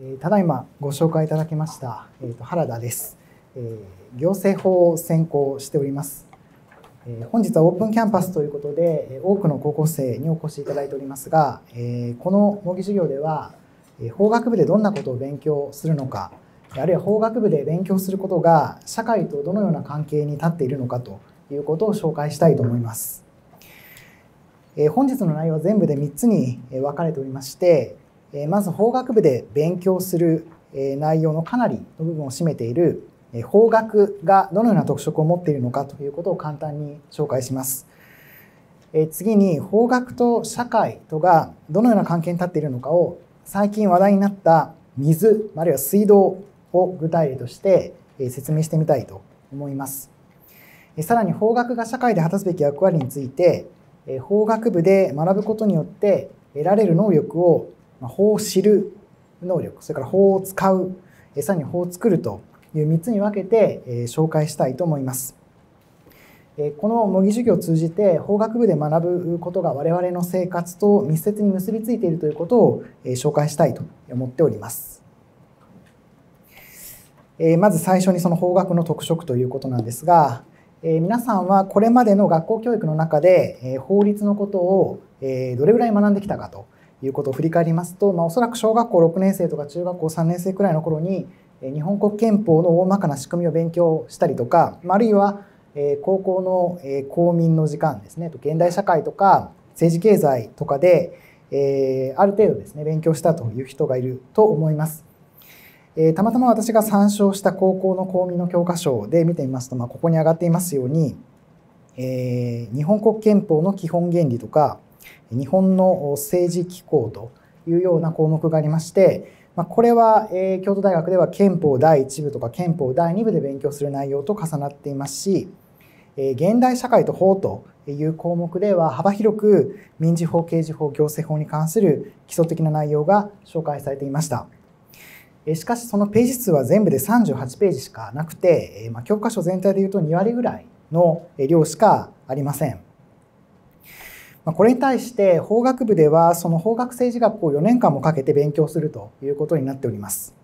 えただいまご紹介いただきました、えー、と原田です、えー、行政法を専攻しております、えー、本日はオープンキャンパスということで多くの高校生にお越しいただいておりますが、えー、この模擬授業では法学部でどんなことを勉強するのかあるいは法学部で勉強することが社会とどのような関係に立っているのかということを紹介したいと思います。本日の内容は全部で3つに分かれておりましてえまず法学部で勉強する、え内容のかなりの部分を占めている、え法学がどのような特色を持っているのかということを簡単に紹介します。え次に法学と社会とがどのような関係に立っているのかを最近話題になった水あるいは水道を具体例として説明してみたいと思います。さらに法学が社会で果たすべき役割について法学部で学ぶことによって得られる能力をまあ、法を知る能力それから法を使うさらに法を作るという3つに分けて、え紹介したいと思います。えこの模擬授業を通じて法学部で学ぶことが我々の生活と密接に結びついているということを、え紹介したいと思っております。えまず最初にその法学の特色ということなんですが、え皆さんはこれまでの学校教育の中で、え法律のことを、えどれぐらい学んできたかということを振り返りますと、まあ、おそらく小学校6年生とか中学校3年生くらいの頃に日本国憲法の大まかな仕組みを勉強したりとか、あるいは高校の公民の時間ですね現代社会とか政治経済とかである程度ですね勉強したという人がいると思います。たまたま私が参照した高校の公民の教科書で見てみますと、まあ、ここに上がっていますように、えー、日本国憲法の基本原理とか日本の政治機構というような項目がありまして、まこれは、え京都大学では憲法第1部とか憲法第2部で勉強する内容と重なっていますし、え現代社会と法という項目では幅広く民事法、刑事法、行政法に関する基礎的な内容が紹介されていました。しかしそのページ数は全部で38ページしかなくて、ま教科書全体でいうと2割ぐらいの量しかありません。まあ、これに対して法学部ではその法学政治学を4年間もかけて勉強するということになっております。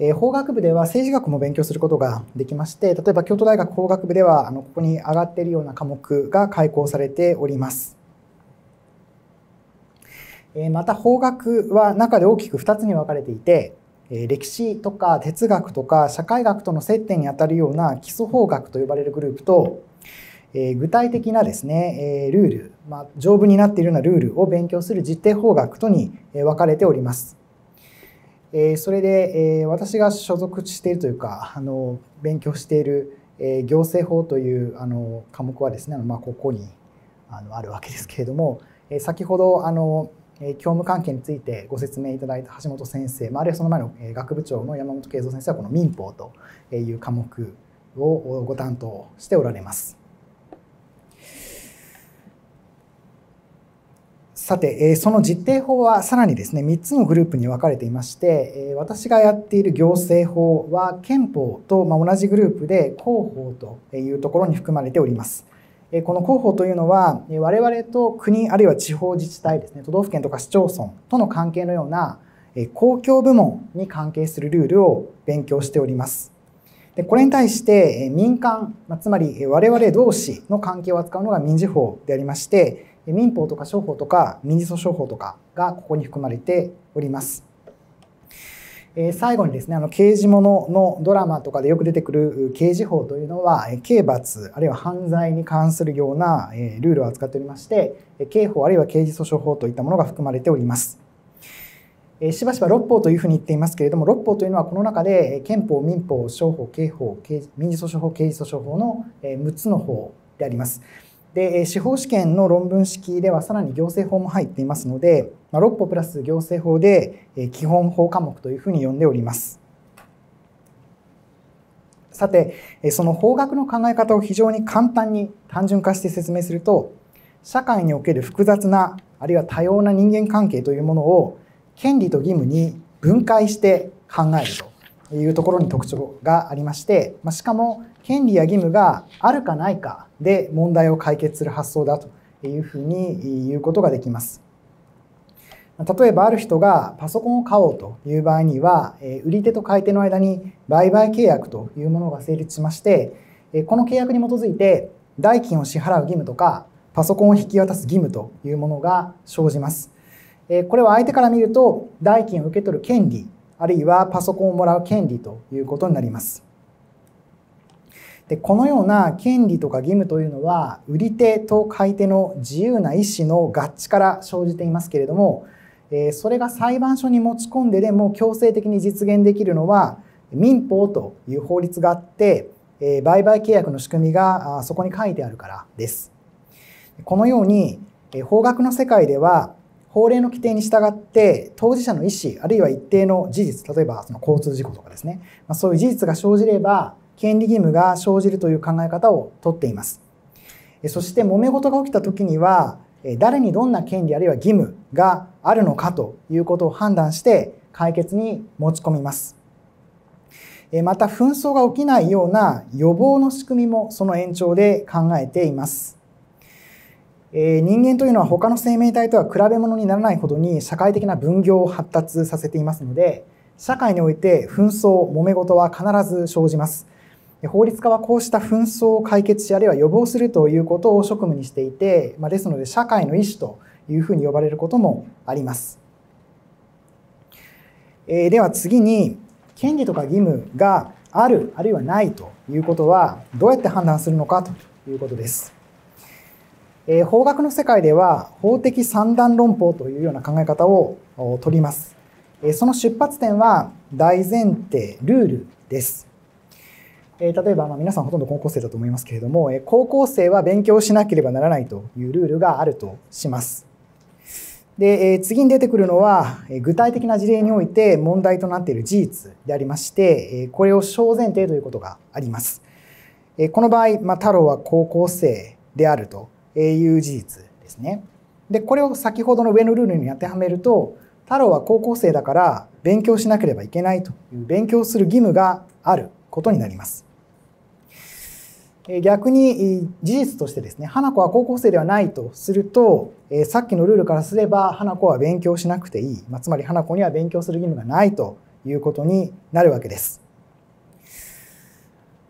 え法学部では政治学も勉強することができまして例えば京都大学法学部ではあのここに上がっているような科目が開講されております。えまた法学は中で大きく2つに分かれていて歴史とか哲学とか社会学との接点にあたるような基礎法学と呼ばれるグループとえー、具体的なですね、えー、ルール、まあ、丈夫になっているようなルールを勉強する実定法学とに分かれております。えー、それで、えー、私が所属しているというか、あの勉強している、えー、行政法というあの科目はですね、まあ、ここにあのあるわけですけれども、え先ほどあの教務関係についてご説明いただいた橋本先生、まあ、あるいはその前の学部長の山本慶三先生はこの民法という科目をご担当しておられます。さて、えその実定法はさらにですね、3つのグループに分かれていまして、え私がやっている行政法は憲法と、ま同じグループで広報というところに含まれております。えこの広報というのは、我々と国あるいは地方自治体ですね、都道府県とか市町村との関係のような、え公共部門に関係するルールを勉強しております。でこれに対して民間、つまり我々同士の関係を扱うのが民事法でありまして、民法とか商法とか民事訴訟法とかがここに含まれております。え最後にですねあの刑事もののドラマとかでよく出てくる刑事法というのは刑罰あるいは犯罪に関するような、えルールを扱っておりまして刑法あるいは刑事訴訟法といったものが含まれております。えしばしば六法というふうに言っていますけれども六法というのはこの中で憲法民法商法刑法民事訴訟法刑事訴訟法の6つの法であります。で司法試験の論文式ではさらに行政法も入っていますので、まあ、6歩プラス行政法で基本法科目というふうに呼んでおります。さてその法学の考え方を非常に簡単に単純化して説明すると社会における複雑なあるいは多様な人間関係というものを権利と義務に分解して考えるというところに特徴がありまして、まあ、しかも権利や義務があるかないかで問題を解決する発想だというふうに言うことができます。例えばある人がパソコンを買おうという場合には、売り手と買い手の間に売買契約というものが成立しまして、この契約に基づいて代金を支払う義務とか、パソコンを引き渡す義務というものが生じます。これは相手から見ると代金を受け取る権利、あるいはパソコンをもらう権利ということになります。でこのような権利とか義務というのは売り手と買い手の自由な意思の合致から生じていますけれどもそれが裁判所に持ち込んででも強制的に実現できるのは民法という法律があって売買契約の仕組みがそこに書いてあるからです。このように法学の世界では法令の規定に従って当事者の意思あるいは一定の事実例えばその交通事故とかですねそういう事実が生じれば権利義務が生じるという考え方をとっています。そして揉め事が起きた時には、誰にどんな権利あるいは義務があるのかということを判断して解決に持ち込みます。また紛争が起きないような予防の仕組みもその延長で考えています。人間というのは他の生命体とは比べ物にならないほどに社会的な分業を発達させていますので社会において紛争揉め事は必ず生じます法律家はこうした紛争を解決しあるいは予防するということを職務にしていて、まあ、ですので社会の意思というふうに呼ばれることもあります、えー、では次に権利とか義務があるあるいはないということはどうやって判断するのかということです、えー、法学の世界では法的三段論法というような考え方を取ります、えー、その出発点は大前提ルールですえ例えば、ま皆さんほとんど高校生だと思いますけれども、え高校生は勉強しなければならないというルールがあるとします。で、え次に出てくるのは、え具体的な事例において問題となっている事実でありまして、えこれを小前提ということがあります。えこの場合、ま太郎は高校生であるという事実ですね。で、これを先ほどの上のルールに当てはめると、太郎は高校生だから勉強しなければいけないという勉強する義務があることになります。逆に事実としてですね花子は高校生ではないとするとさっきのルールからすれば花子は勉強しなくていい、まあ、つまり花子には勉強する義務がないということになるわけです。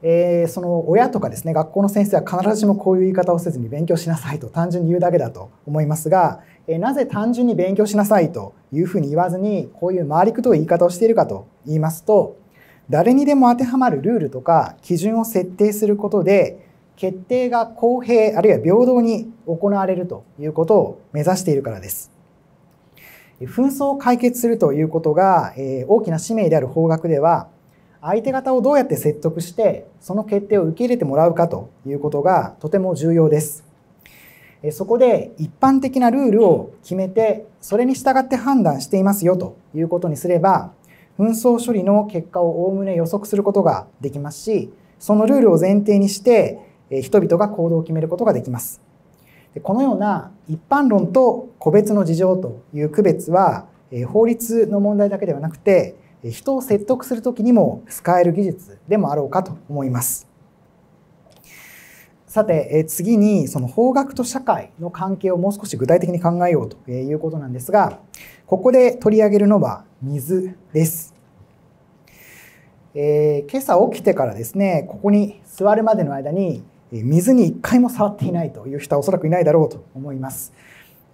えー、その親とかですね学校の先生は必ずしもこういう言い方をせずに勉強しなさいと単純に言うだけだと思いますが、えー、なぜ単純に勉強しなさいというふうに言わずにこういう回りくどい言い方をしているかと言いますと誰にでも当てはまるルールとか基準を設定することで決定が公平あるいは平等に行われるということを目指しているからです。紛争を解決するということが、え大きな使命である法学では相手方をどうやって説得してその決定を受け入れてもらうかということがとても重要です。そこで一般的なルールを決めてそれに従って判断していますよということにすれば紛争処理の結果をおおむね予測することができますしそのルールを前提にして人々が行動を決めることができます。でこのような一般論と個別の事情という区別は法律の問題だけではなくて人を説得する時にも使える技術でもあろうかと思います。さて、次にその法学と社会の関係をもう少し具体的に考えようということなんですが、ここで取り上げるのは水です。えー、今朝起きてからですね、ここに座るまでの間に、水に一回も触っていないという人はおそらくいないだろうと思います。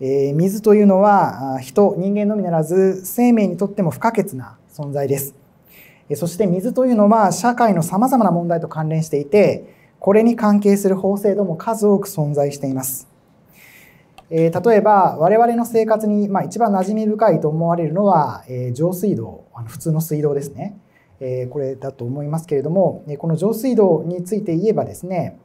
えー、水というのは人、人間のみならず生命にとっても不可欠な存在です。そして水というのは社会の様々な問題と関連していて、これに関係する法制度も数多く存在しています。えー、例えば我々の生活に、まあ、一番馴染み深いと思われるのは、えー、上水道あの普通の水道ですね、えー、これだと思いますけれども、えこの上水道について言えばですね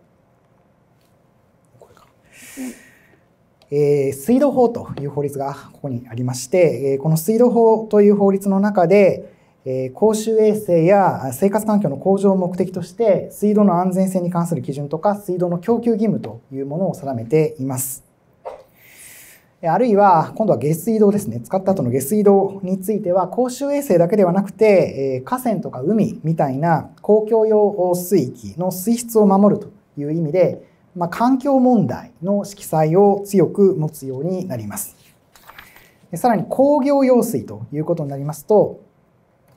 え水道法という法律がここにありまして、えこの水道法という法律の中で、え公衆衛生や生活環境の向上を目的として水道の安全性に関する基準とか水道の供給義務というものを定めています。あるいは、今度は下水道ですね。使った後の下水道については、公衆衛生だけではなくて、河川とか海みたいな公共用水域の水質を守るという意味で、まあ、環境問題の色彩を強く持つようになります。さらに工業用水ということになりますと、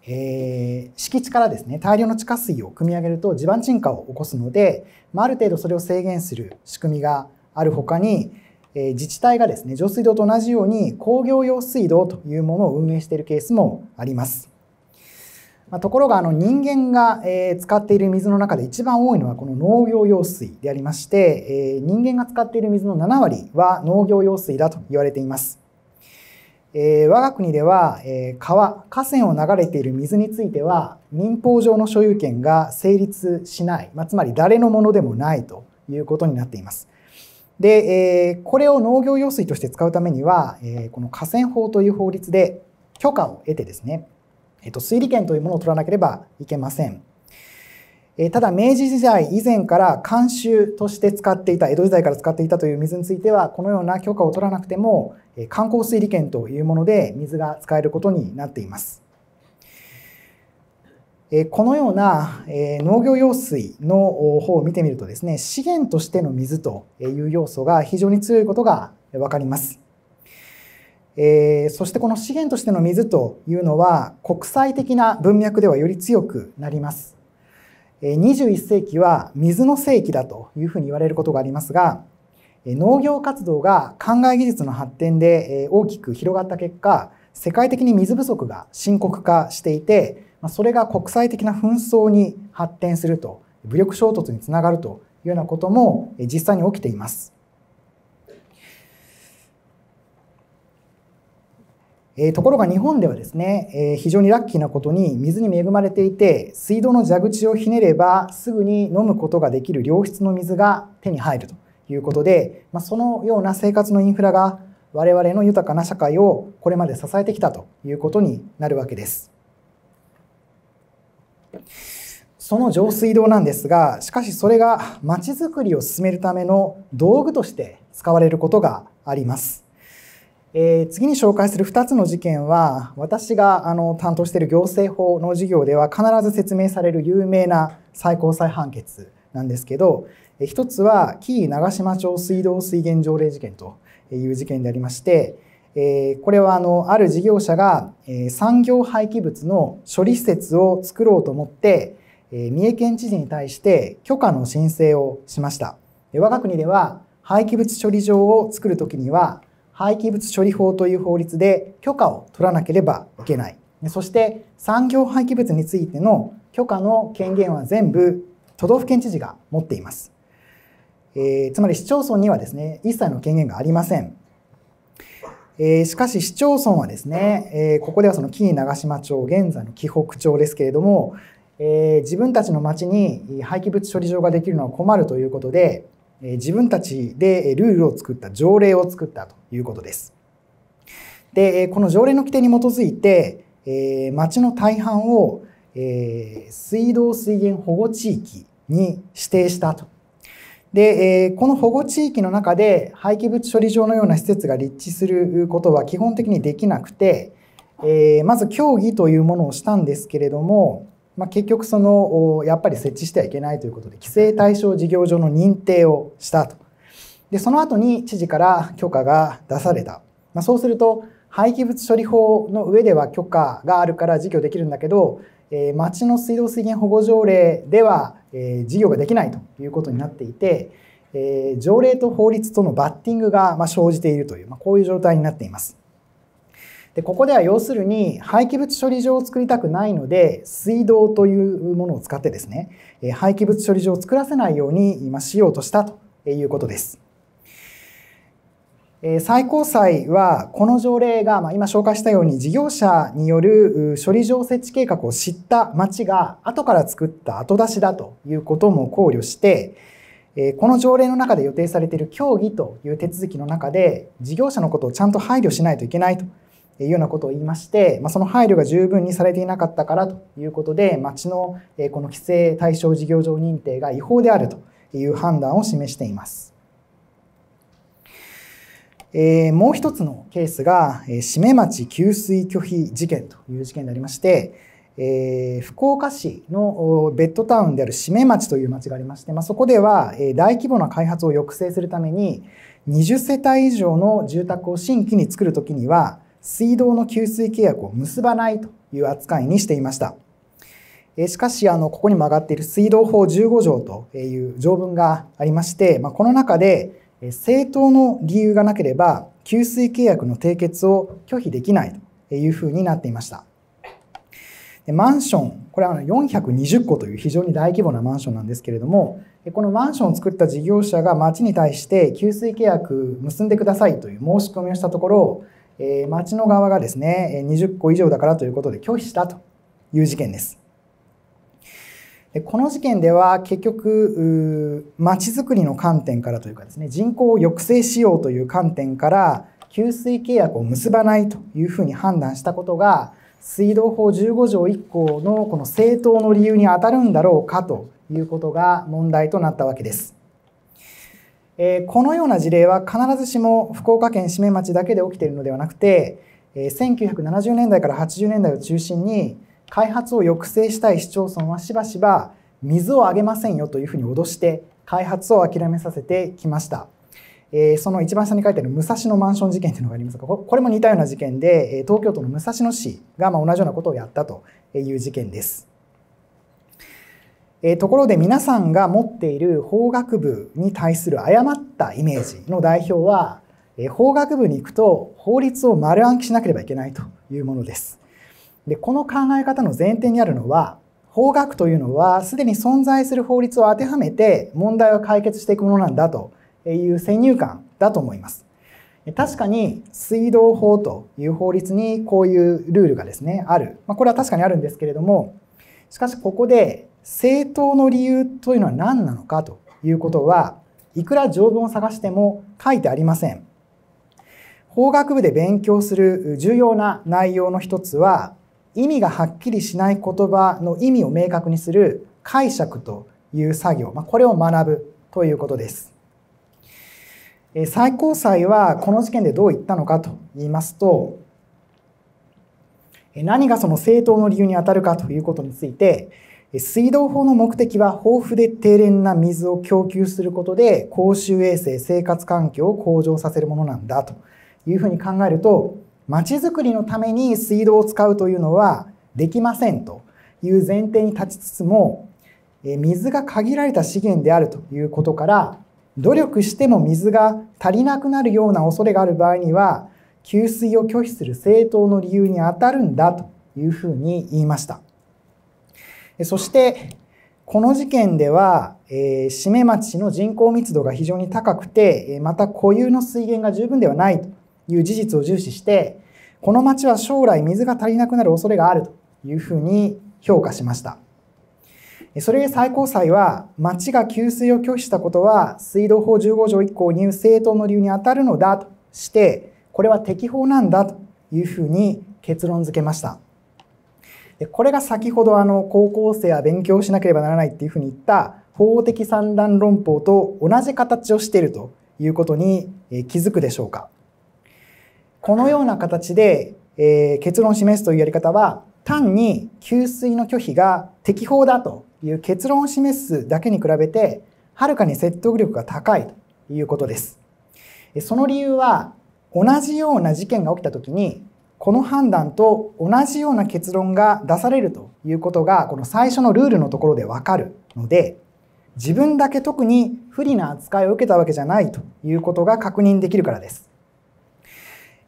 えー、敷地からですね大量の地下水を汲み上げると地盤沈下を起こすので、まあ、ある程度それを制限する仕組みがあるほかに、えー、自治体がですね上水道と同じように工業用水道というものを運営しているケースもあります。まあ、ところがあの人間が、えー、使っている水の中で一番多いのはこの農業用水でありまして、えー、人間が使っている水の7割は農業用水だと言われています。えー、我が国では、えー、川、河川を流れている水については民法上の所有権が成立しない、まあ、つまり誰のものでもないということになっています。で、えー、これを農業用水として使うためには、えこの河川法という法律で許可を得てですね、えー、と水利権というものを取らなければいけません。えただ明治時代以前から慣習として使っていた江戸時代から使っていたという水についてはこのような許可を取らなくても観光水利権というもので水が使えることになっています。このような農業用水の方を見てみるとですね資源としての水という要素が非常に強いことがわかります。えー、そしてこの資源としての水というのは国際的な文脈ではより強くなります。21世紀は水の世紀だというふうに言われることがありますが農業活動が灌漑技術の発展で大きく広がった結果世界的に水不足が深刻化していてそれが国際的な紛争に発展すると武力衝突につながるというようなことも実際に起きています。えー、ところが日本ではですね、えー、非常にラッキーなことに水に恵まれていて水道の蛇口をひねればすぐに飲むことができる良質の水が手に入るということで、まあ、そのような生活のインフラが我々の豊かな社会をこれまで支えてきたということになるわけです。その上水道なんですがしかしそれがまちづくりを進めるための道具として使われることがあります。えー、次に紹介する2つの事件は私があの担当している行政法の授業では必ず説明される有名な最高裁判決なんですけど、え1つは紀伊長島町水道水源条例事件という事件でありまして、えー、これはあのある事業者が、え産業廃棄物の処理施設を作ろうと思って、え三重県知事に対して許可の申請をしました。我が国では廃棄物処理場を作るときには廃棄物処理法という法律で許可を取らなければいけない。そして産業廃棄物についての許可の権限は全部都道府県知事が持っています。えー、つまり市町村にはですね、一切の権限がありません。えー、しかし市町村はですね、えー、ここではその紀伊長島町、現在の紀北町ですけれども、えー、自分たちの町に廃棄物処理場ができるのは困るということで、えー、自分たちでルールを作った、条例を作ったと。いうことです。で、この条例の規定に基づいて、えー、町の大半を、えー、水道水源保護地域に指定したと。で、えー、この保護地域の中で廃棄物処理場のような施設が立地することは基本的にできなくて、えー、まず協議というものをしたんですけれども、まあ、結局そのやっぱり設置してはいけないということで規制対象事業所の認定をしたと。でその後に知事から許可が出された、まあ、そうすると廃棄物処理法の上では許可があるから事業できるんだけど、えー、町の水道水源保護条例では、えー、事業ができないということになっていて、えー、条例と法律とのバッティングが、まあ、生じているという、まあ、こういう状態になっています。でここでは要するに廃棄物処理場を作りたくないので水道というものを使ってですね廃棄物処理場を作らせないように今しようとしたということです。最高裁はこの条例が、ま今紹介したように事業者による処理場設置計画を知った町が後から作った後出しだということも考慮してこの条例の中で予定されている協議という手続きの中で事業者のことをちゃんと配慮しないといけないというようなことを言いまして、まその配慮が十分にされていなかったからということで町のこの規制対象事業場認定が違法であるという判断を示しています。えー、もう一つのケースが、え締め町給水拒否事件という事件でありまして、えー、福岡市のベッドタウンである締め町という町がありまして、まあ、そこでは、え大規模な開発を抑制するために20世帯以上の住宅を新規に作るときには水道の給水契約を結ばないという扱いにしていました。えしかし、あの、ここにも上がっている水道法15条という条文がありまして、まあ、この中で、正当の理由がなければ給水契約の締結を拒否できないというふうになっていましたでマンションこれは420戸という非常に大規模なマンションなんですけれどもこのマンションを作った事業者が町に対して給水契約結んでくださいという申し込みをしたところ町の側がですね20戸以上だからということで拒否したという事件ですでこの事件では結局まちづくりの観点からというかですね人口を抑制しようという観点から給水契約を結ばないというふうに判断したことが水道法15条1項のこの正当の理由に当たるんだろうかということが問題となったわけです。えこのような事例は必ずしも福岡県志免町だけで起きているのではなくて1970年代から80年代を中心に開発を抑制したい市町村はしばしば水をあげませんよというふうに脅して開発を諦めさせてきました。えー、その一番下に書いてある武蔵野マンション事件というのがありますがこれも似たような事件で東京都の武蔵野市がま同じようなことをやったという事件です。えところで皆さんが持っている法学部に対する誤ったイメージの代表は、え法学部に行くと法律を丸暗記しなければいけないというものです。でこの考え方の前提にあるのは法学というのはすでに存在する法律を当てはめて問題を解決していくものなんだという先入観だと思います。確かに水道法という法律にこういうルールがですねある、まあ、これは確かにあるんですけれどもしかしここで正当の理由というのは何なのかということはいくら条文を探しても書いてありません。法学部で勉強する重要な内容の一つは意味がはっきりしない言葉の意味を明確にする解釈という作業、まあ、これを学ぶということです。最高裁はこの事件でどう言ったのかと言いますと何がその正当の理由に当たるかということについて水道法の目的は豊富で低廉な水を供給することで公衆衛生生活環境を向上させるものなんだというふうに考えるとちづくりのために水道を使うというのはできませんという前提に立ちつつも水が限られた資源であるということから努力しても水が足りなくなるような恐れがある場合には給水を拒否する正当の理由に当たるんだというふうに言いましたそしてこの事件では、え締め町の人口密度が非常に高くてまた固有の水源が十分ではないという事実を重視してこの町は将来水が足りなくなる恐れがあるというふうに評価しましたそれで最高裁は町が給水を拒否したことは水道法15条1項に政党の理由に当たるのだとしてこれは適法なんだというふうに結論付けましたでこれが先ほどあの高校生は勉強しなければならないっていうふうに言った法的三段論法と同じ形をしているということに気づくでしょうか。このような形で、えー、結論を示すというやり方は、単に給水の拒否が適法だという結論を示すだけに比べて、はるかに説得力が高いということです。その理由は、同じような事件が起きた時に、この判断と同じような結論が出されるということが、この最初のルールのところでわかるので、自分だけ特に不利な扱いを受けたわけじゃないということが確認できるからです。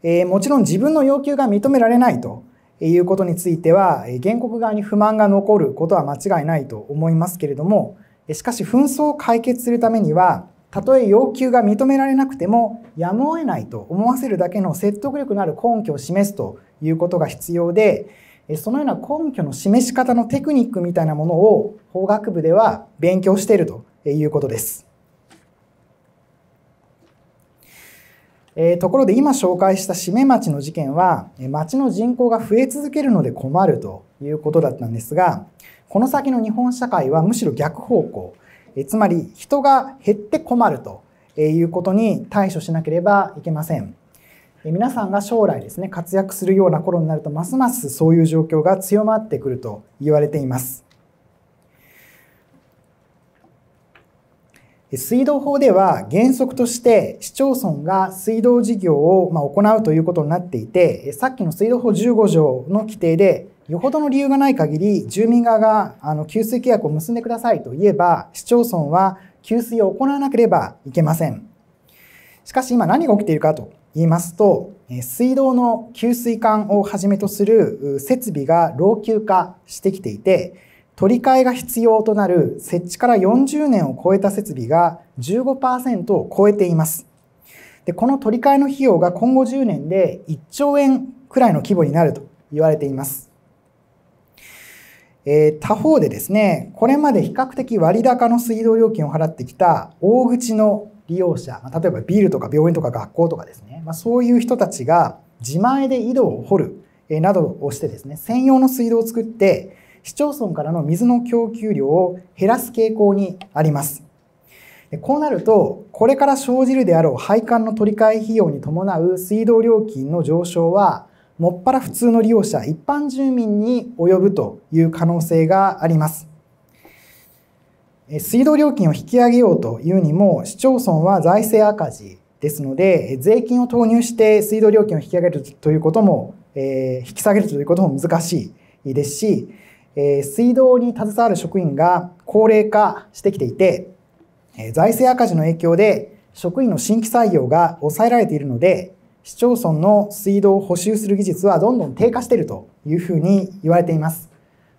えー、もちろん自分の要求が認められないということについては、原告側に不満が残ることは間違いないと思いますけれども、しかし紛争を解決するためには、たとえ要求が認められなくてもやむを得ないと思わせるだけの説得力のある根拠を示すということが必要でそのような根拠の示し方のテクニックみたいなものを法学部では勉強しているということです。えところで今紹介した志め町の事件は町の人口が増え続けるので困るということだったんですがこの先の日本社会はむしろ逆方向、えつまり人が減って困るということに対処しなければいけません。皆さんが将来ですね活躍するような頃になるとますますそういう状況が強まってくると言われています。水道法では原則として市町村が水道事業を行うということになっていて、さっきの水道法15条の規定で、よほどの理由がない限り、住民側があの給水契約を結んでくださいと言えば、市町村は給水を行わなければいけません。しかし今何が起きているかと言いますと、水道の給水管をはじめとする設備が老朽化してきていて、取り替えが必要となる設置から40年を超えた設備が15%を超えています。で、この取り替えの費用が今後10年で1兆円くらいの規模になると言われています。えー、他方でですね、これまで比較的割高の水道料金を払ってきた大口の利用者、例えばビールとか病院とか学校とかですね、まあ、そういう人たちが自前で井戸を掘る、えー、などをしてですね、専用の水道を作って、市町村からの水の供給量を減らす傾向にあります。でこうなると、これから生じるであろう配管の取り替え費用に伴う水道料金の上昇は、もっぱら普通の利用者、一般住民に及ぶという可能性があります。水道料金を引き上げようというにも、市町村は財政赤字ですので、税金を投入して水道料金を引き上げるということも、えー、引き下げるということも難しいですし、え水道に携わる職員が高齢化してきていて、え財政赤字の影響で職員の新規採用が抑えられているので、市町村の水道を補修する技術はどんどん低下しているというふうに言われています。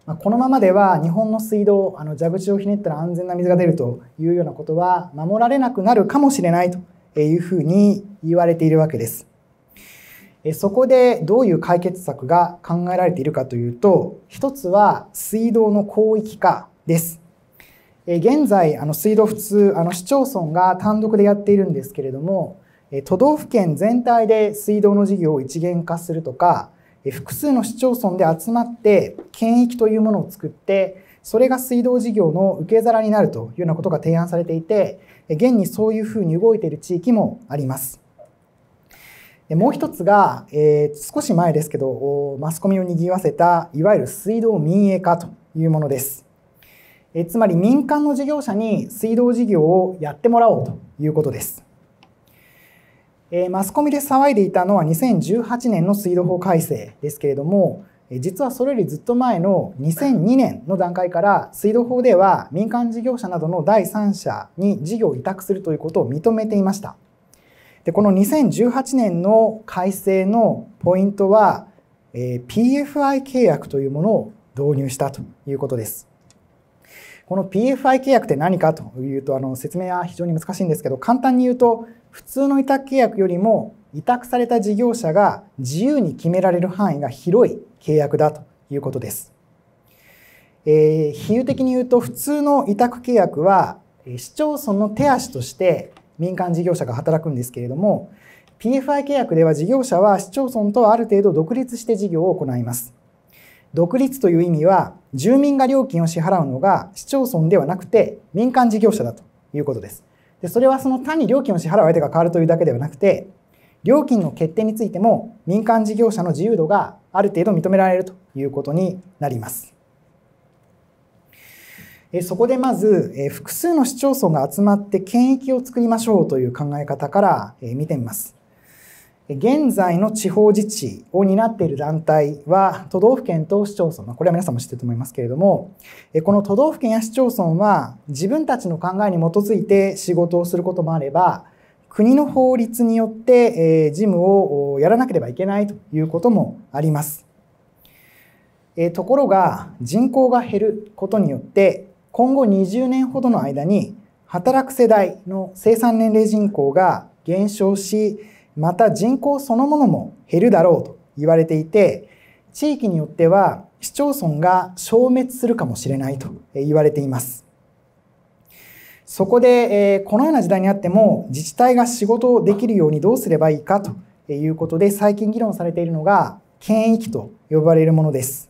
まこのままでは日本の水道あの蛇口をひねったら安全な水が出るというようなことは守られなくなるかもしれないというふうに言われているわけです。そこでどういう解決策が考えられているかというと、一つは水道の広域化です。現在、あの水道普通、あの市町村が単独でやっているんですけれども、都道府県全体で水道の事業を一元化するとか、複数の市町村で集まって県域というものを作って、それが水道事業の受け皿になるというようなことが提案されていて、現にそういうふうに動いている地域もあります。でもう一つが、えー、少し前ですけどマスコミを賑わせたいわゆる水道民営化というものです。えつまり民間の事業者に水道事業をやってもらおうということです。えマスコミで騒いでいたのは2018年の水道法改正ですけれども実はそれよりずっと前の2002年の段階から水道法では民間事業者などの第三者に事業を委託するということを認めていました。でこの2018年の改正のポイントは、え PFI 契約というものを導入したということです。この PFI 契約って何かというとあの説明は非常に難しいんですけど簡単に言うと普通の委託契約よりも委託された事業者が自由に決められる範囲が広い契約だということです。えー、比喩的に言うと普通の委託契約は市町村の手足として民間事業者が働くんですけれども PFI 契約では事業者は市町村とある程度独立して事業を行います独立という意味は住民が料金を支払うのが市町村ではなくて民間事業者だということですでそれはその単に料金を支払う相手が変わるというだけではなくて料金の決定についても民間事業者の自由度がある程度認められるということになりますそこでまず、複数の市町村が集まって権益を作りましょうという考え方から見てみます。現在の地方自治を担っている団体は都道府県と市町村、まあ、これは皆さんも知ってると思いますけれどもこの都道府県や市町村は自分たちの考えに基づいて仕事をすることもあれば国の法律によって事務をやらなければいけないということもありますところが人口が減ることによって今後20年ほどの間に働く世代の生産年齢人口が減少しまた人口そのものも減るだろうと言われていて地域によっては市町村が消滅するかもしれないと言われていますそこでこのような時代にあっても自治体が仕事をできるようにどうすればいいかということで最近議論されているのが権益と呼ばれるものです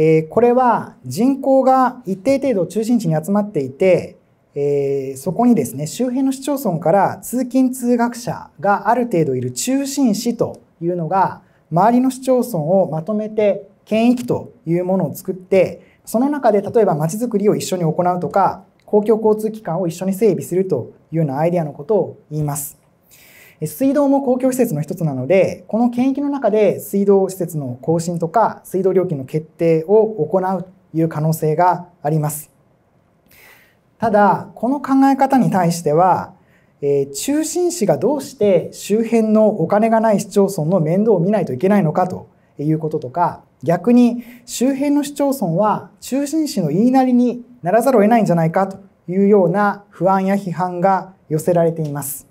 えー、これは人口が一定程度中心地に集まっていて、えー、そこにですね、周辺の市町村から通勤通学者がある程度いる中心市というのが、周りの市町村をまとめて県域というものを作って、その中で例えばまちづくりを一緒に行うとか、公共交通機関を一緒に整備するというようなアイデアのことを言います。水道も公共施設の一つなので、この検疫の中で水道施設の更新とか、水道料金の決定を行うという可能性があります。ただ、この考え方に対しては、えー、中心市がどうして周辺のお金がない市町村の面倒を見ないといけないのかということとか、逆に周辺の市町村は中心市の言いなりにならざるを得ないんじゃないかというような不安や批判が寄せられています。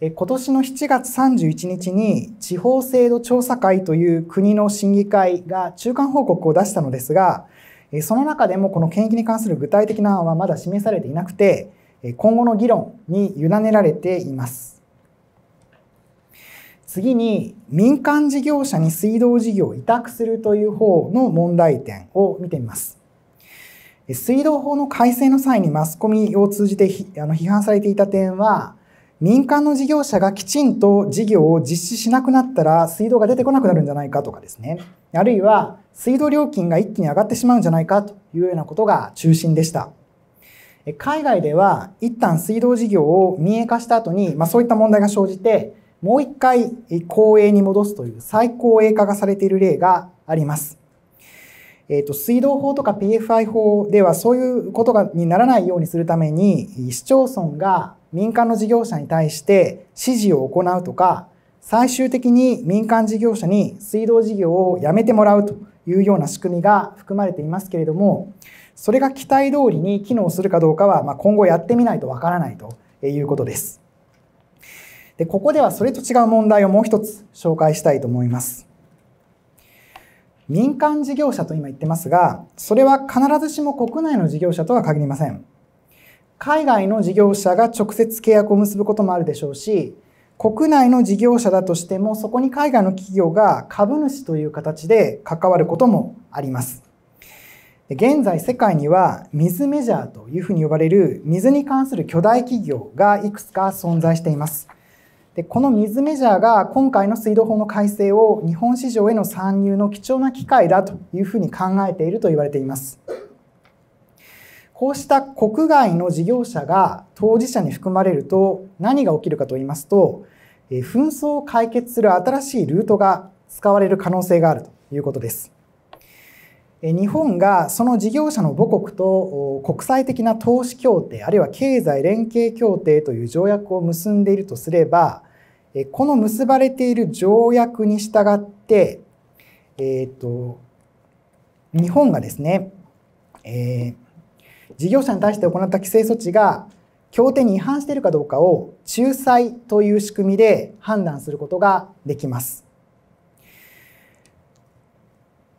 え今年の7月31日に地方制度調査会という国の審議会が中間報告を出したのですが、えその中でもこの権益に関する具体的な案はまだ示されていなくて、今後の議論に委ねられています。次に民間事業者に水道事業を委託するという方の問題点を見てみます。水道法の改正の際にマスコミを通じて批判されていた点は、民間の事業者がきちんと事業を実施しなくなったら水道が出てこなくなるんじゃないかとかですね。あるいは水道料金が一気に上がってしまうんじゃないかというようなことが中心でした。海外では一旦水道事業を民営化した後に、まあ、そういった問題が生じてもう一回公営に戻すという再公営化がされている例があります。えーと水道法とか PFI 法ではそういうことがにならないようにするために市町村が民間の事業者に対して指示を行うとか最終的に民間事業者に水道事業をやめてもらうというような仕組みが含まれていますけれどもそれが期待通りに機能するかどうかは、ま今後やってみないとわからないということです。でここではそれと違う問題をもう一つ紹介したいと思います。民間事業者と今言ってますがそれは必ずしも国内の事業者とは限りません。海外の事業者が直接契約を結ぶこともあるでしょうし、国内の事業者だとしても、そこに海外の企業が株主という形で関わることもあります。現在世界には水メジャーというふうに呼ばれる水に関する巨大企業がいくつか存在しています。でこの水メジャーが今回の水道法の改正を日本市場への参入の貴重な機会だというふうに考えていると言われています。こうした国外の事業者が当事者に含まれると何が起きるかと言いますと、紛争を解決する新しいルートが使われる可能性があるということです。日本がその事業者の母国と国際的な投資協定あるいは経済連携協定という条約を結んでいるとすればこの結ばれている条約に従って、えーと、日本がですね、えー事業者に対して行った規制措置が協定に違反しているかどうかを仲裁という仕組みで判断することができます。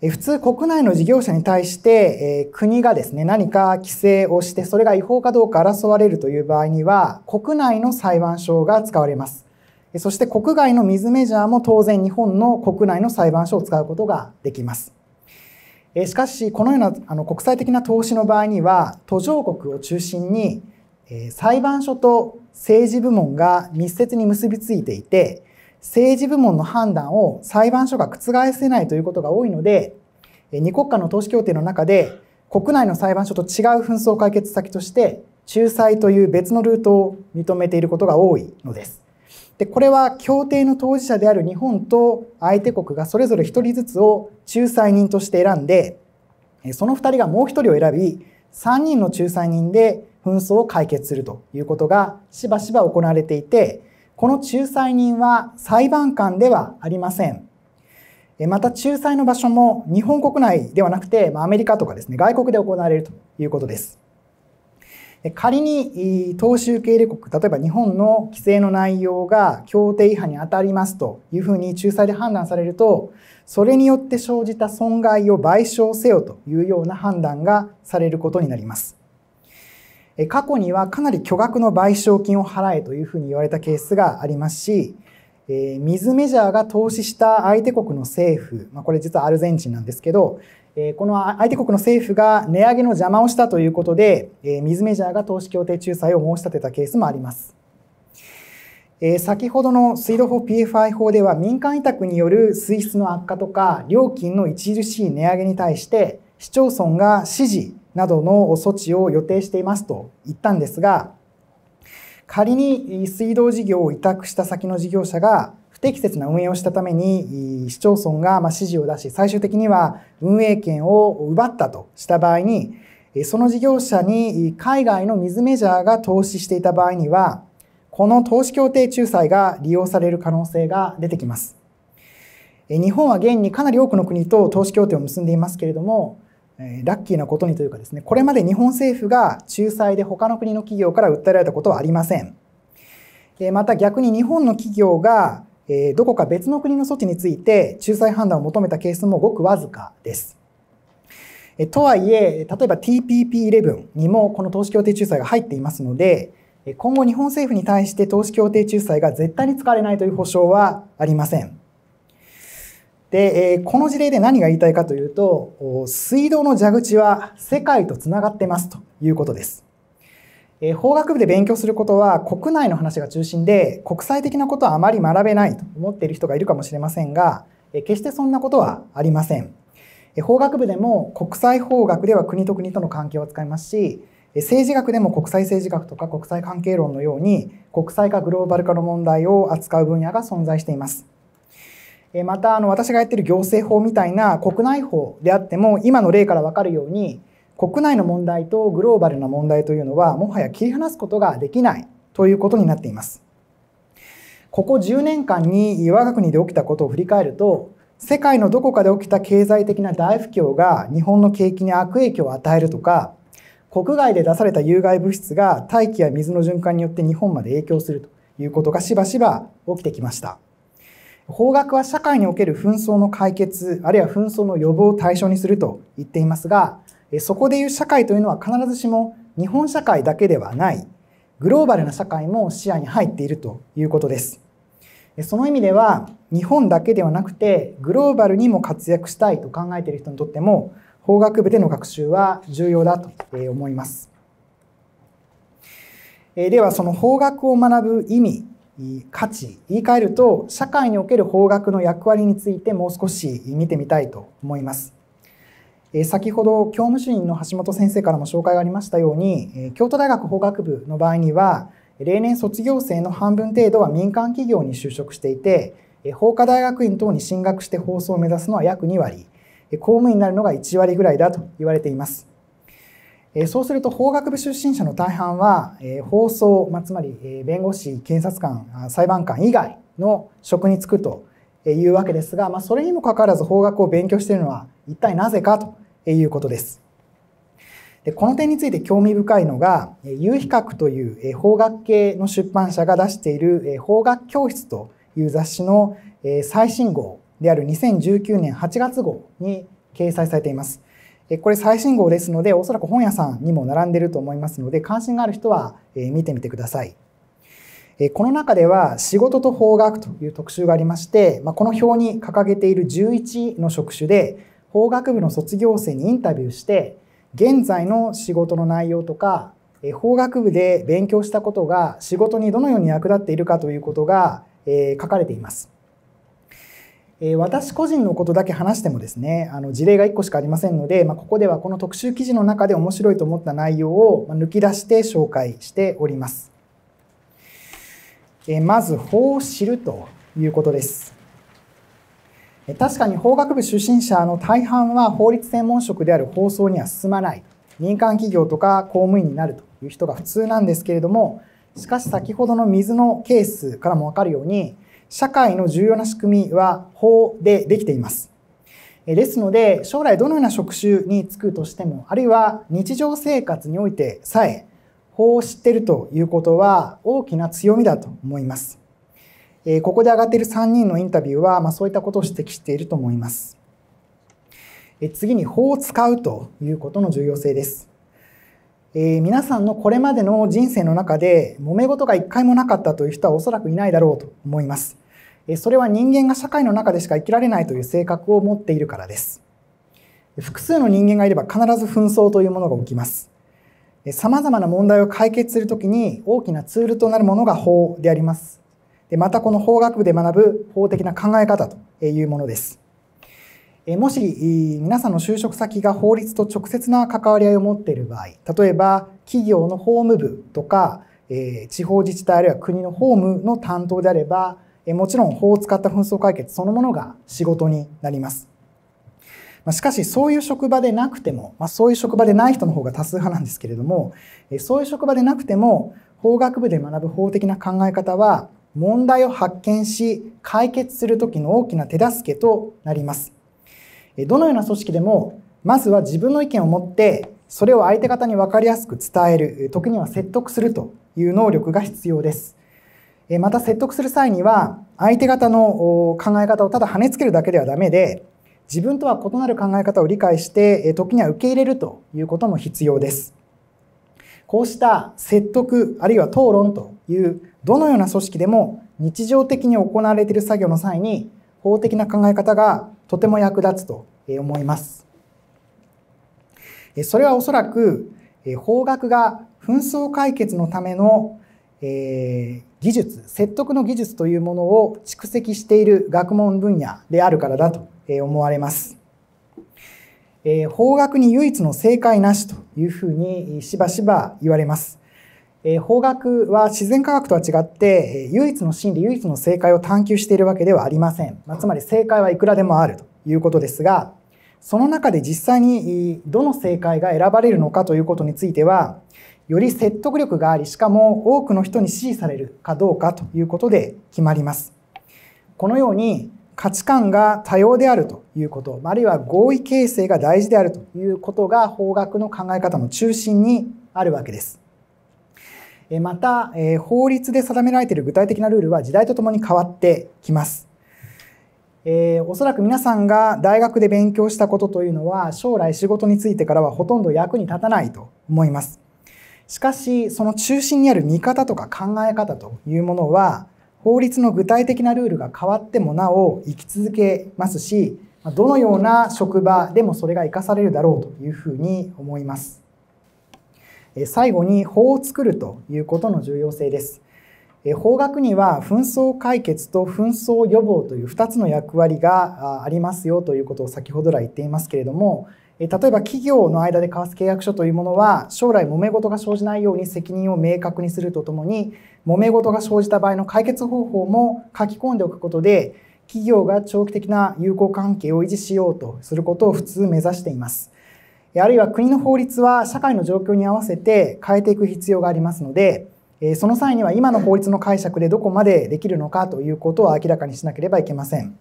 普通国内の事業者に対して、え国がですね何か規制をしてそれが違法かどうか争われるという場合には国内の裁判所が使われますそして国外の水メジャーも当然日本の国内の裁判所を使うことができますしかし、このようなあの国際的な投資の場合には、途上国を中心に、裁判所と政治部門が密接に結びついていて、政治部門の判断を裁判所が覆せないということが多いので、2国家の投資協定の中で、国内の裁判所と違う紛争解決先として、仲裁という別のルートを認めていることが多いのです。でこれは協定の当事者である日本と相手国がそれぞれ1人ずつを仲裁人として選んでその2人がもう1人を選び3人の仲裁人で紛争を解決するということがしばしば行われていてこの仲裁人は裁判官ではありません。また仲裁の場所も日本国内ではなくてアメリカとかですね外国で行われるということです。仮に投資受け入れ国、例えば日本の規制の内容が協定違反に当たりますというふうに仲裁で判断されると、それによって生じた損害を賠償せよというような判断がされることになります。過去にはかなり巨額の賠償金を払えというふうに言われたケースがありますし、え水メジャーが投資した相手国の政府、まあ、これ実はアルゼンチンなんですけど、この相手国の政府が値上げの邪魔をしたということで、水メジャーが投資協定仲裁を申し立てたケースもあります。先ほどの水道法 PFI 法では民間委託による水質の悪化とか料金の著しい値上げに対して市町村が指示などの措置を予定していますと言ったんですが仮に水道事業を委託した先の事業者が不適切な運営をしたために市町村が指示を出し最終的には運営権を奪ったとした場合にその事業者に海外の水メジャーが投資していた場合にはこの投資協定仲裁が利用される可能性が出てきます日本は現にかなり多くの国と投資協定を結んでいますけれどもラッキーなことにというかですねこれまで日本政府が仲裁で他の国の企業から訴えられたことはありませんまた逆に日本の企業がえどこか別の国の措置について仲裁判断を求めたケースもごくわずかです。えとはいえ、例えば TPP11 にもこの投資協定仲裁が入っていますので、今後日本政府に対して投資協定仲裁が絶対に使われないという保証はありません。で、えこの事例で何が言いたいかというと、水道の蛇口は世界とつながってますということです。え法学部で勉強することは国内の話が中心で国際的なことはあまり学べないと思っている人がいるかもしれませんが、え決してそんなことはありません、え法学部でも国際法学では国と国との関係を使いますし政治学でも国際政治学とか国際関係論のように国際化グローバル化の問題を扱う分野が存在していますまたあの私がやってる行政法みたいな国内法であっても今の例から分かるように国内の問題とグローバルな問題というのはもはや切り離すことができないということになっていますここ10年間に我が国で起きたことを振り返ると世界のどこかで起きた経済的な大不況が日本の景気に悪影響を与えるとか国外で出された有害物質が大気や水の循環によって日本まで影響するということがしばしば起きてきました方角は社会における紛争の解決あるいは紛争の予防を対象にすると言っていますがそこでいう社会というのは必ずしも日本社会だけではないグローバルな社会も視野に入っているということです。その意味では日本だけではなくてグローバルにも活躍したいと考えている人にとっても法学部での学習は重要だと思います。ではその法学を学ぶ意味価値言い換えると社会における法学の役割についてもう少し見てみたいと思います。え先ほど教務主任の橋本先生からも紹介がありましたように、え京都大学法学部の場合には例年卒業生の半分程度は民間企業に就職していて法科大学院等に進学して放送を目指すのは約2割公務員になるのが1割ぐらいだと言われていますそうすると法学部出身者の大半は放送、まつまり弁護士検察官裁判官以外の職に就くというわけですが、まそれにもかかわらず法学を勉強しているのは一体なぜかということです。でこの点について興味深いのが、有比較という法学系の出版社が出している法学教室という雑誌の最新号である2019年8月号に掲載されています。これ最新号ですので、おそらく本屋さんにも並んでいると思いますので、関心がある人は見てみてください。この中では、仕事と法学という特集がありまして、この表に掲げている11の職種で、法学部の卒業生にインタビューして現在の仕事の内容とか法学部で勉強したことが仕事にどのように役立っているかということが書かれています。私個人のことだけ話してもですねあの事例が1個しかありませんので、まあ、ここではこの特集記事の中で面白いと思った内容を抜き出して紹介しております。まず法を知るということです。確かに法学部出身者の大半は法律専門職である放送には進まない民間企業とか公務員になるという人が普通なんですけれどもしかし先ほどの水のケースからも分かるように社会の重要な仕組みは法でできていますですので将来どのような職種に就くとしてもあるいは日常生活においてさえ法を知っているということは大きな強みだと思いますえここで上がっている3人のインタビューは、まそういったことを指摘していると思います。え次に法を使うということの重要性です。えー、皆さんのこれまでの人生の中で揉め事が一回もなかったという人はおそらくいないだろうと思います。えそれは人間が社会の中でしか生きられないという性格を持っているからです。複数の人間がいれば必ず紛争というものが起きます。様々な問題を解決するときに大きなツールとなるものが法であります。でまたこの法学部で学ぶ法的な考え方というものです。もし皆さんの就職先が法律と直接な関わり合いを持っている場合、例えば企業の法務部とか、え地方自治体あるいは国の法務の担当であれば、えもちろん法を使った紛争解決そのものが仕事になります。ましかしそういう職場でなくても、まあ、そういう職場でない人の方が多数派なんですけれども、えそういう職場でなくても法学部で学ぶ法的な考え方は問題を発見し解決するときの大きな手助けとなりますどのような組織でもまずは自分の意見を持ってそれを相手方に分かりやすく伝える時には説得するという能力が必要ですまた説得する際には相手方の考え方をただ跳ねつけるだけではダメで自分とは異なる考え方を理解して時には受け入れるということも必要ですこうした説得あるいは討論というどのような組織でも日常的に行われている作業の際に法的な考え方がとても役立つと思います。それはおそらく法学が紛争解決のための、え技術説得の技術というものを蓄積している学問分野であるからだと思われます。法学に唯一の正解なしというふうにしばしば言われます。えー、法学は自然科学とは違って、え唯一の真理、唯一の正解を探求しているわけではありません。まあ、つまり正解はいくらでもあるということですが、その中で実際にどの正解が選ばれるのかということについては、より説得力があり、しかも多くの人に支持されるかどうかということで決まります。このように価値観が多様であるということ、あるいは合意形成が大事であるということが法学の考え方の中心にあるわけです。また、法律で定められている具体的なルールは時代とともに変わってきます。えー、おそらく皆さんが大学で勉強したことというのは将来仕事についてからはほとんど役に立たないと思います。しかしその中心にある見方とか考え方というものは法律の具体的なルールが変わってもなお生き続けますしどのような職場でもそれが活かされるだろうというふうに思います。最後に法を作るということの重要性です。法学には紛争解決と紛争予防という2つの役割がありますよということを先ほど来言っていますけれども例えば企業の間で交わす契約書というものは将来揉め事が生じないように責任を明確にするとともに揉め事が生じた場合の解決方法も書き込んでおくことで企業が長期的な友好関係を維持しようとすることを普通目指しています。あるいは国の法律は社会の状況に合わせて変えていく必要がありますので、その際には今の法律の解釈でどこまでできるのかということを明らかにしなければいけません。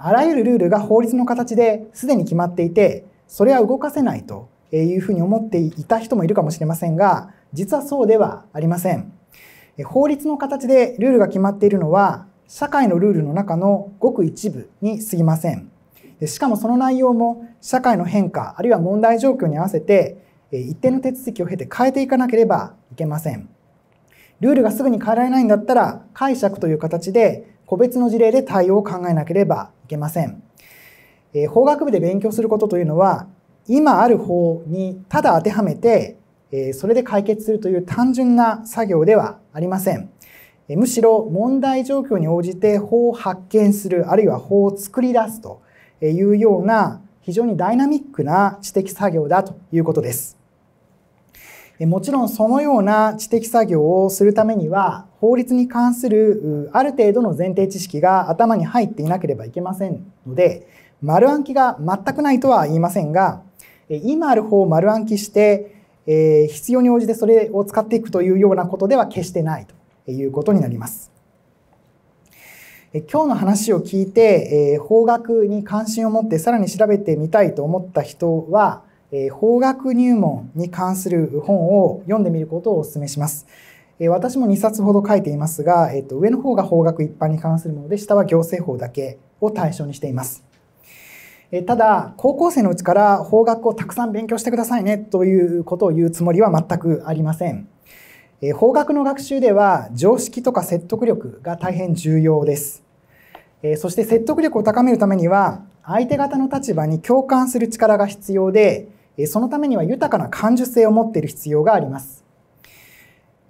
あらゆるルールが法律の形ですでに決まっていて、それは動かせないというふうに思っていた人もいるかもしれませんが、実はそうではありません。法律の形でルールが決まっているのは、社会のルールの中のごく一部に過ぎません。しかもその内容も社会の変化あるいは問題状況に合わせて一定の手続きを経て変えていかなければいけません。ルールがすぐに変えられないんだったら解釈という形で個別の事例で対応を考えなければいけません。え法学部で勉強することというのは今ある法にただ当てはめて、えそれで解決するという単純な作業ではありません。むしろ問題状況に応じて法を発見するあるいは法を作り出すというような非常にダイナミックな知的作業だということです。もちろんそのような知的作業をするためには法律に関するある程度の前提知識が頭に入っていなければいけませんので丸暗記が全くないとは言いませんが今ある方を丸暗記して、え必要に応じてそれを使っていくというようなことでは決してないということになります。え今日の話を聞いて、え法学に関心を持ってさらに調べてみたいと思った人は、え法学入門に関する本を読んでみることをお勧めします。え私も2冊ほど書いていますが、えっと、上の方が法学一般に関するもので、下は行政法だけを対象にしています。えただ、高校生のうちから法学をたくさん勉強してくださいねということを言うつもりは全くありません。え法学の学習では常識とか説得力が大変重要です、えそして説得力を高めるためには相手方の立場に共感する力が必要で、えそのためには豊かな感受性を持っている必要があります、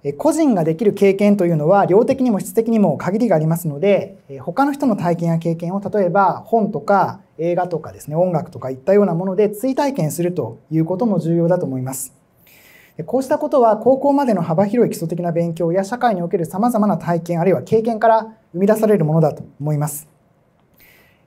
え個人ができる経験というのは量的にも質的にも限りがありますので、え他の人の体験や経験を例えば本とか映画とかですね音楽とかいったようなもので追体験するということも重要だと思いますこうしたことは高校までの幅広い基礎的な勉強や社会におけるさまざまな体験あるいは経験から生み出されるものだと思います。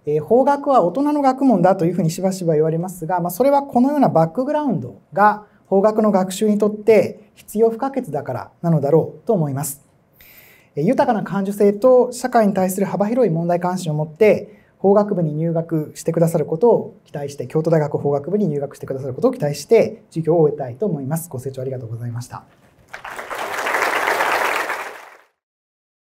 えー、法学は大人の学問だというふうにしばしば言われますが、まあ、それはこのようなバックグラウンドが法学の学習にとって必要不可欠だからなのだろうと思います。豊かな感受性と社会に対する幅広い問題関心を持って法学部に入学してくださることを期待して、京都大学法学部に入学してくださることを期待して、授業を終えたいと思います。ご清聴ありがとうございました。